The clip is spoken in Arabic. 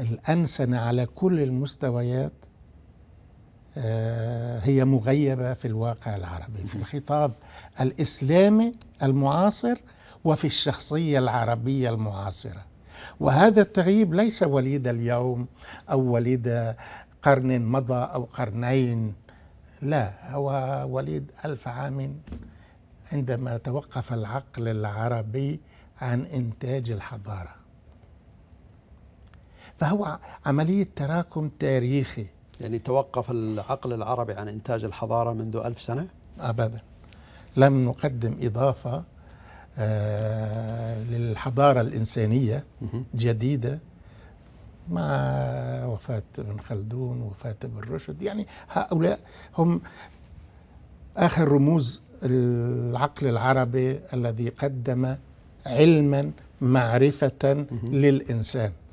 الأنسنة على كل المستويات آه، هي مغيبة في الواقع العربي في الخطاب الإسلامي المعاصر وفي الشخصية العربية المعاصرة وهذا التغييب ليس وليد اليوم أو وليد قرن مضى أو قرنين لا هو وليد ألف عام عندما توقف العقل العربي عن إنتاج الحضارة فهو عملية تراكم تاريخي يعني توقف العقل العربي عن إنتاج الحضارة منذ ألف سنة؟ أبدا لم نقدم إضافة آه، للحضارة الإنسانية جديدة مع وفاة ابن خلدون وفاة ابن رشد يعني هؤلاء هم آخر رموز العقل العربي الذي قدم علما معرفة للإنسان